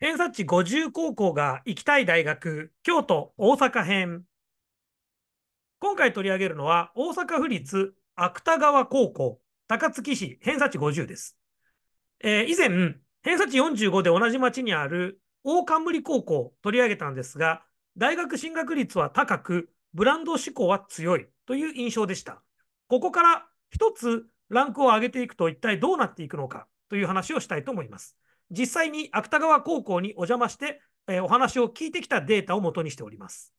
偏差値50高校が行きたい大学京都大阪編今回取り上げるのは大阪府立芥川高校高槻市偏差値50です、えー、以前偏差値45で同じ町にある大冠高校を取り上げたんですが大学進学率は高くブランド志向は強いという印象でしたここから一つランクを上げていくと一体どうなっていくのかという話をしたいと思います。実際に芥川高校にお邪魔して、えー、お話を聞いてきたデータをもとにしております。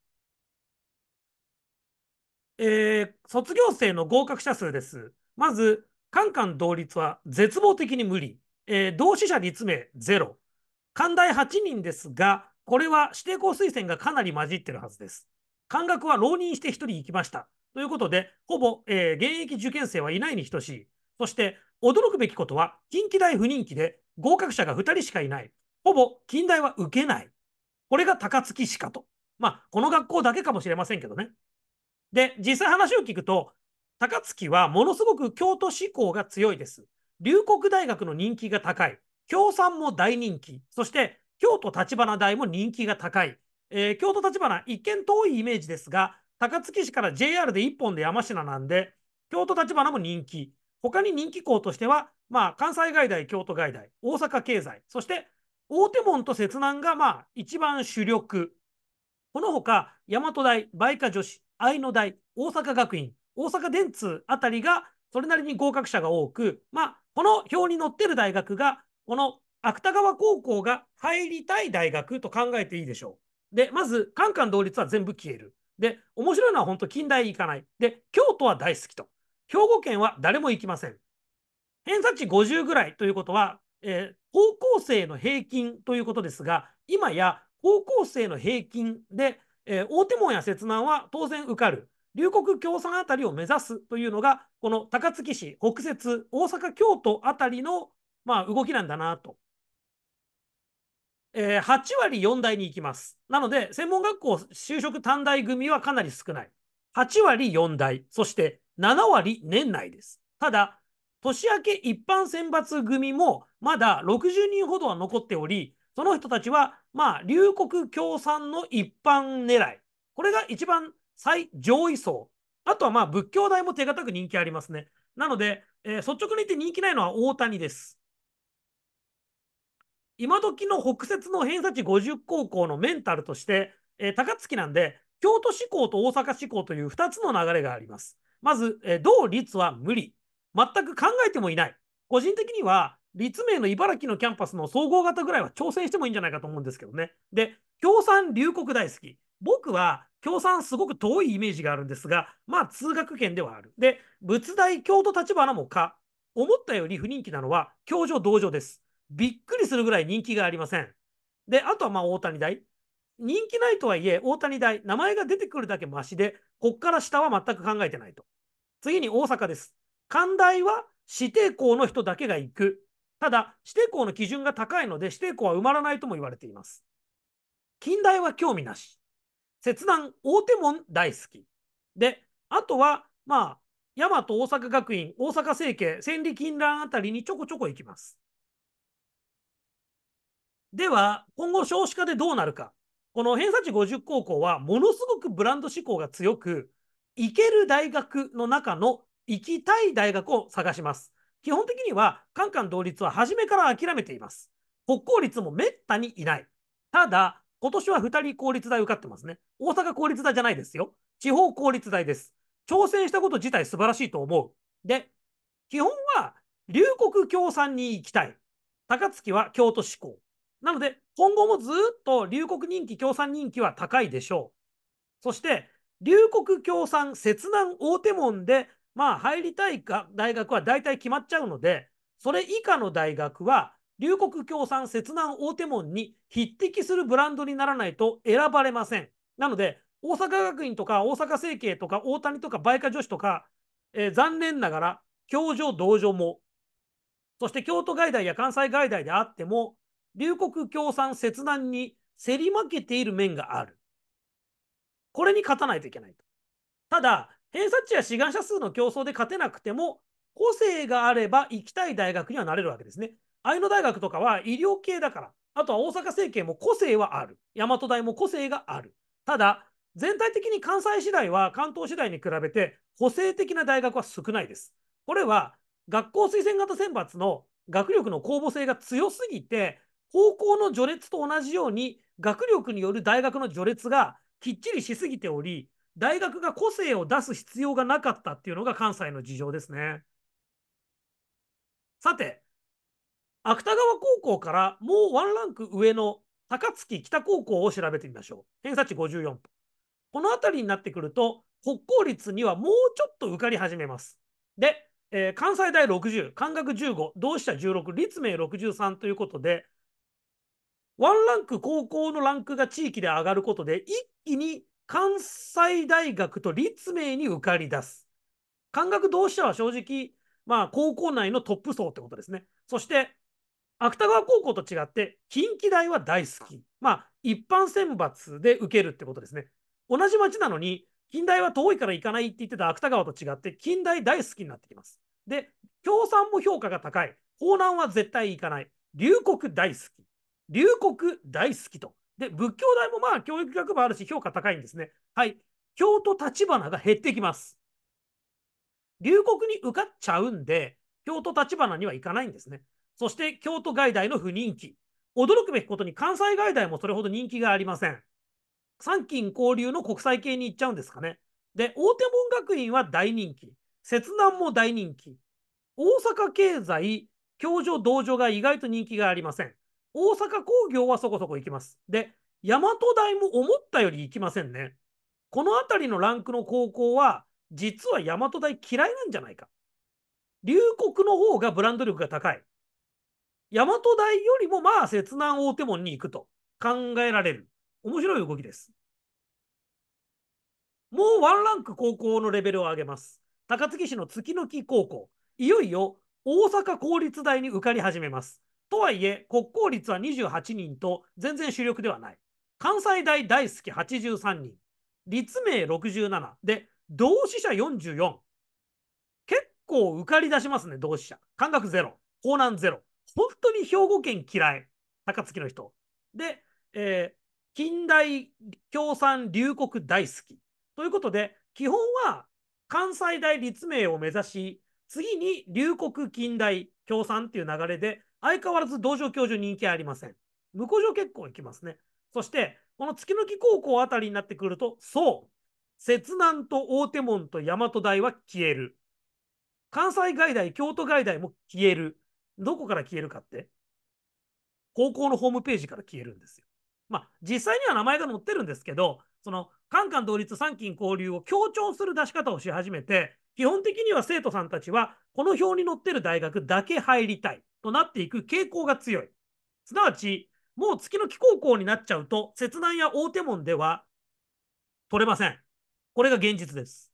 えー、卒業生の合格者数です。まず、カンカン同率は絶望的に無理。えー、同志者立命ゼロ。寛大8人ですが、これは指定校推薦がかなり混じってるはずです。関学は浪人して1人行きました。ということで、ほぼ、えー、現役受験生はいないに等しい。そして、驚くべきことは、近畿大不人気で、合格者が2人しかいない。ほぼ近代は受けない。これが高槻市かと。まあ、この学校だけかもしれませんけどね。で、実際話を聞くと、高槻はものすごく京都志向が強いです。龍谷大学の人気が高い。共産も大人気。そして、京都立花大も人気が高い。えー、京都立花、一見遠いイメージですが、高槻市から JR で1本で山科なんで、京都立花も人気。他に人気校としては、まあ、関西外大、京都外大、大阪経済、そして大手門と摂南がまあ一番主力。このほか、大和大、梅花女子、愛の大、大阪学院、大阪電通あたりがそれなりに合格者が多く、まあ、この表に載ってる大学が、この芥川高校が入りたい大学と考えていいでしょう。で、まず、カンカン同率は全部消える。で、面白いのは本当、近代行かない。で、京都は大好きと。兵庫県は誰も行きません。偏差値50ぐらいということは、えー、高校生の平均ということですが、今や高校生の平均で、えー、大手門や摂南は当然受かる。龍谷共産あたりを目指すというのが、この高槻市、北摂、大阪、京都あたりの、まあ、動きなんだなと。えー、8割4大に行きます。なので、専門学校就職短大組はかなり少ない。8割4大、そして7割年内です。ただ、年明け一般選抜組もまだ60人ほどは残っており、その人たちは、まあ、龍谷共産の一般狙い。これが一番最上位層。あとは、まあ、仏教大も手堅く人気ありますね。なので、えー、率直に言って人気ないのは大谷です。今時の北節の偏差値50高校のメンタルとして、えー、高槻なんで、京都志向と大阪志向という2つの流れがあります。まず、えー、同率は無理。全く考えてもいない。個人的には、立命の茨城のキャンパスの総合型ぐらいは挑戦してもいいんじゃないかと思うんですけどね。で、共産流国大好き。僕は共産すごく遠いイメージがあるんですが、まあ通学圏ではある。で、仏大京都立花もか。思ったより不人気なのは、教場道場です。びっくりするぐらい人気がありません。で、あとはまあ大谷大。人気ないとはいえ、大谷大、名前が出てくるだけマシで、こっから下は全く考えてないと。次に大阪です。寛大は指定校の人だけが行く。ただ、指定校の基準が高いので、指定校は埋まらないとも言われています。近代は興味なし。切断、大手門大好き。で、あとは、まあ、大和大阪学院、大阪成形、千里近蘭あたりにちょこちょこ行きます。では、今後少子化でどうなるか。この偏差値50高校は、ものすごくブランド志向が強く、行ける大学の中の行きたい大学を探します。基本的には、カンカン同率は初めから諦めています。国公立もめったにいない。ただ、今年は2人公立大受かってますね。大阪公立大じゃないですよ。地方公立大です。挑戦したこと自体素晴らしいと思う。で、基本は、龍谷共産に行きたい。高槻は京都志向。なので、今後もずっと龍谷人気、共産人気は高いでしょう。そして、龍谷共産切南大手門でまあ、入りたいか大学は大体決まっちゃうので、それ以下の大学は、龍谷共産切断大手門に匹敵するブランドにならないと選ばれません。なので、大阪学院とか大阪成形とか大谷とか梅花女子とか、えー、残念ながら、教場道場も、そして京都外大や関西外大であっても、龍谷共産切断に競り負けている面がある。これに勝たないといけないと。ただ、偏差値や志願者数の競争で勝てなくても、個性があれば行きたい大学にはなれるわけですね。愛野大学とかは医療系だから、あとは大阪政権も個性はある。大和大も個性がある。ただ、全体的に関西次第は関東次第に比べて個性的な大学は少ないです。これは学校推薦型選抜の学力の公募性が強すぎて、高校の序列と同じように学力による大学の序列がきっちりしすぎており、大学が個性を出す必要がなかったっていうのが関西の事情ですね。さて、芥川高校からもうワンランク上の高槻北高校を調べてみましょう。偏差値54分。この辺りになってくると、国公立にはもうちょっと受かり始めます。で、えー、関西大60、関学15、同志社16、立命63ということで、ワンランク高校のランクが地域で上がることで、一気に関西大学と立命に受かり出す。関学同志社は正直、まあ、高校内のトップ層ってことですね。そして、芥川高校と違って、近畿大は大好き。まあ、一般選抜で受けるってことですね。同じ町なのに、近代は遠いから行かないって言ってた芥川と違って、近代大好きになってきます。で、共産も評価が高い。法南は絶対行かない。龍谷大好き。龍谷大好きとで、仏教大もまあ教育学部あるし評価高いんですね。はい。京都立花が減ってきます。留国に受かっちゃうんで、京都立花には行かないんですね。そして京都外大の不人気。驚くべきことに関西外大もそれほど人気がありません。三金交流の国際系に行っちゃうんですかね。で、大手門学院は大人気。摂南も大人気。大阪経済、教場道場が意外と人気がありません。大阪工業はそこそこ行きます。で、大和大も思ったより行きませんね。この辺りのランクの高校は、実は大和大嫌いなんじゃないか。龍谷の方がブランド力が高い。大和大よりもまあ、摂南大手門に行くと考えられる。面白い動きです。もうワンランク高校のレベルを上げます。高槻市の月の木高校。いよいよ大阪公立大に受かり始めます。とはいえ、国公立は28人と全然主力ではない。関西大大好き83人、立命67で、同志社44。結構受かり出しますね、同志社。感覚ゼロ、江南ゼロ。本当に兵庫県嫌い、高槻の人。で、えー、近代共産龍谷大好き。ということで、基本は関西大立命を目指し、次に龍谷近代共産っていう流れで相変わらず道場教授人気ありません。向こう上結構行きますね。そして、この月の木高校あたりになってくると、そう、摂南と大手門と大和大は消える。関西外大、京都外大も消える。どこから消えるかって、高校のホームページから消えるんですよ。まあ、実際には名前が載ってるんですけど、その、カンカン同立三金交流を強調する出し方をし始めて、基本的には生徒さんたちは、この表に載ってる大学だけ入りたい。となっていく傾向が強い。すなわち、もう月の気候校になっちゃうと、切断や大手門では取れません。これが現実です。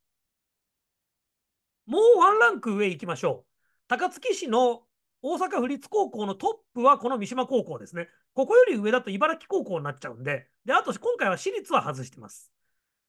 もうワンランク上行きましょう。高槻市の大阪府立高校のトップはこの三島高校ですね。ここより上だと茨城高校になっちゃうんで、で、あと今回は私立は外してます。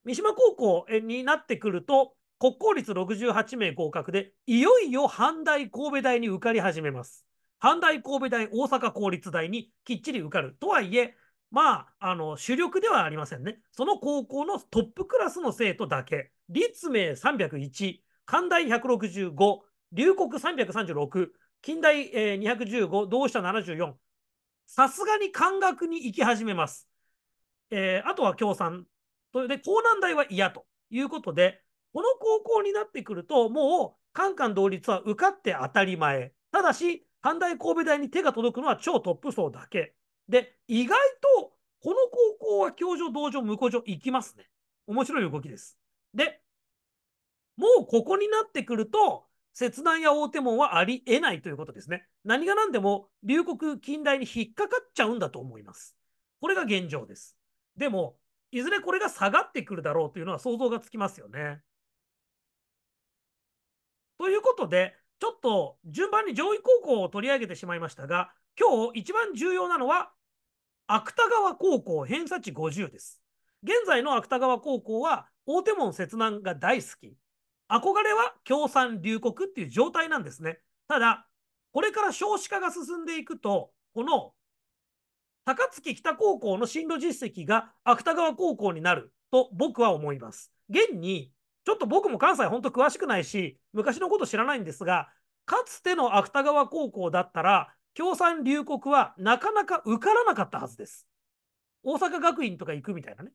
三島高校になってくると、国公立68名合格で、いよいよ阪大神戸大に受かり始めます。阪大、神戸大、大阪公立大にきっちり受かる。とはいえ、まあ、あの主力ではありませんね。その高校のトップクラスの生徒だけ、立命301、寛大165、龍谷336、近代215、同志社74、さすがに漢学に行き始めます。えー、あとは共産と。で、江南大は嫌ということで、この高校になってくると、もう、カンカン同率は受かって当たり前。ただし、阪大神戸大に手が届くのは超トップ層だけ。で、意外とこの高校は教場、道場、こう場行きますね。面白い動きです。で、もうここになってくると、切断や大手門はありえないということですね。何が何でも、龍谷近代に引っかかっちゃうんだと思います。これが現状です。でも、いずれこれが下がってくるだろうというのは想像がつきますよね。ということで、ちょっと順番に上位高校を取り上げてしまいましたが、今日一番重要なのは、芥川高校偏差値50です。現在の芥川高校は、大手門切断が大好き。憧れは共産流国っていう状態なんですね。ただ、これから少子化が進んでいくと、この高槻北高校の進路実績が芥川高校になると僕は思います。現にちょっと僕も関西本当詳しくないし、昔のこと知らないんですが、かつての芥川高校だったら、共産流国はなかなか受からなかったはずです。大阪学院とか行くみたいなね。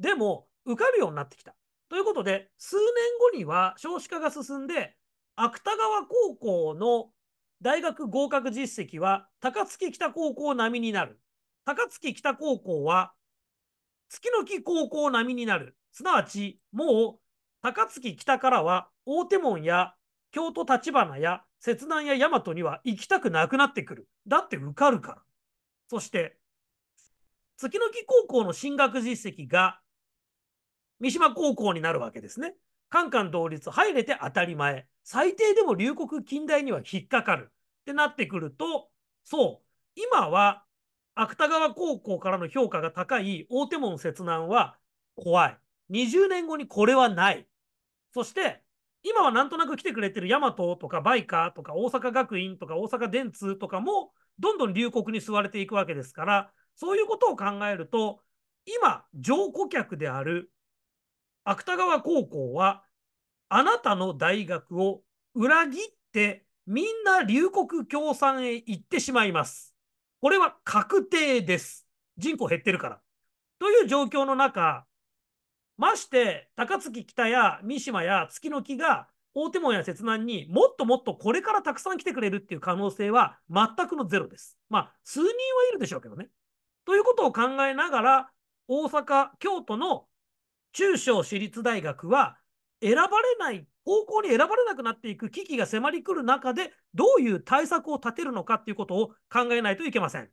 でも、受かるようになってきた。ということで、数年後には少子化が進んで、芥川高校の大学合格実績は高槻北高校並みになる。高槻北高校は月の木高校並みになる。すなわち、もう高槻北からは大手門や京都立花や摂南や大和には行きたくなくなってくる。だって受かるから。そして、月の木高校の進学実績が三島高校になるわけですね。カン同率入れて当たり前。最低でも龍谷近代には引っかかる。ってなってくると、そう、今は芥川高校からの評価が高い大手門摂南は怖い。20年後にこれはない。そして、今はなんとなく来てくれてるヤマトとかバイカーとか大阪学院とか大阪電通とかも、どんどん流国に吸われていくわけですから、そういうことを考えると、今、上顧客である芥川高校は、あなたの大学を裏切って、みんな留国共産へ行ってしまいます。これは確定です。人口減ってるから。という状況の中、まして高槻北や三島や月の木が大手門や切南にもっともっとこれからたくさん来てくれるっていう可能性は全くのゼロです。まあ数人はいるでしょうけどね。ということを考えながら大阪京都の中小私立大学は選ばれない高校に選ばれなくなっていく危機が迫りくる中でどういう対策を立てるのかっていうことを考えないといけません。